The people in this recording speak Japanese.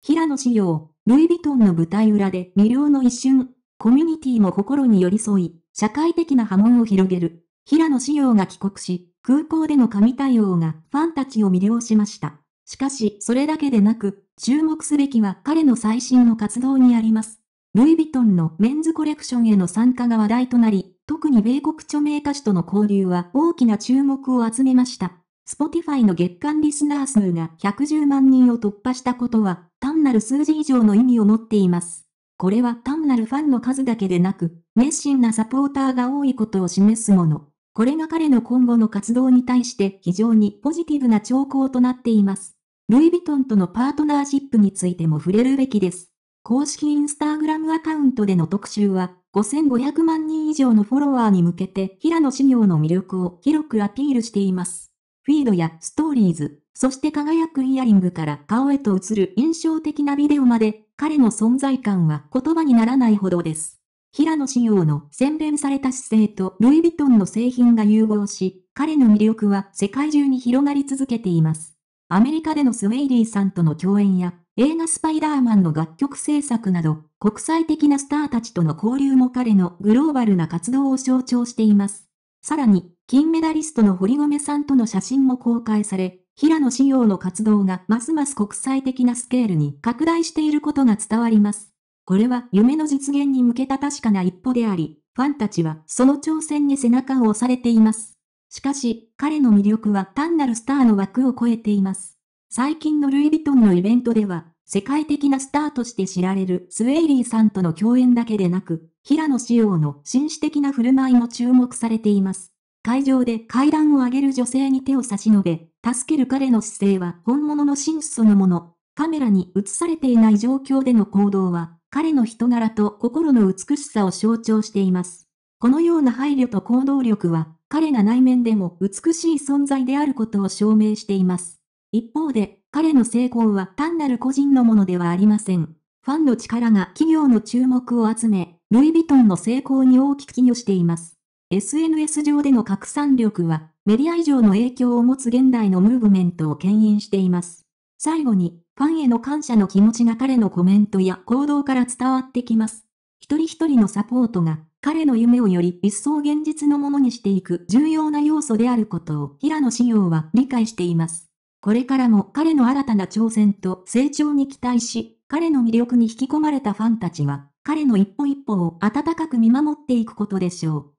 平野紫耀、ルイ・ヴィトンの舞台裏で魅了の一瞬、コミュニティも心に寄り添い、社会的な波紋を広げる。平野紫耀が帰国し、空港での神対応がファンたちを魅了しました。しかし、それだけでなく、注目すべきは彼の最新の活動にあります。ルイ・ヴィトンのメンズコレクションへの参加が話題となり、特に米国著名歌手との交流は大きな注目を集めました。スポティファイの月間リスナー数が110万人を突破したことは、なる数字以上の意味を持っています。これは単なるファンの数だけでなく、熱心なサポーターが多いことを示すもの。これが彼の今後の活動に対して非常にポジティブな兆候となっています。ルイ・ヴィトンとのパートナーシップについても触れるべきです。公式インスタグラムアカウントでの特集は、5500万人以上のフォロワーに向けて平野紫耀の魅力を広くアピールしています。フィードやストーリーズ、そして輝くイヤリングから顔へと映る印象的なビデオまで、彼の存在感は言葉にならないほどです。平野紫耀の洗練された姿勢とルイ・ヴィトンの製品が融合し、彼の魅力は世界中に広がり続けています。アメリカでのスウェイリーさんとの共演や、映画スパイダーマンの楽曲制作など、国際的なスターたちとの交流も彼のグローバルな活動を象徴しています。さらに、金メダリストの堀米さんとの写真も公開され、平野紫耀の活動がますます国際的なスケールに拡大していることが伝わります。これは夢の実現に向けた確かな一歩であり、ファンたちはその挑戦に背中を押されています。しかし、彼の魅力は単なるスターの枠を超えています。最近のルイ・ヴィトンのイベントでは、世界的なスターとして知られるスウェイリーさんとの共演だけでなく、平野紫耀の紳士的な振る舞いも注目されています。会場で階段を上げる女性に手を差し伸べ、助ける彼の姿勢は本物の真実そのもの。カメラに映されていない状況での行動は、彼の人柄と心の美しさを象徴しています。このような配慮と行動力は、彼が内面でも美しい存在であることを証明しています。一方で、彼の成功は単なる個人のものではありません。ファンの力が企業の注目を集め、ルイ・ヴィトンの成功に大きく寄与しています。SNS 上での拡散力は、メディア以上の影響を持つ現代のムーブメントを牽引しています。最後に、ファンへの感謝の気持ちが彼のコメントや行動から伝わってきます。一人一人のサポートが、彼の夢をより一層現実のものにしていく重要な要素であることを平野紫耀は理解しています。これからも彼の新たな挑戦と成長に期待し、彼の魅力に引き込まれたファンたちは、彼の一歩一歩を温かく見守っていくことでしょう。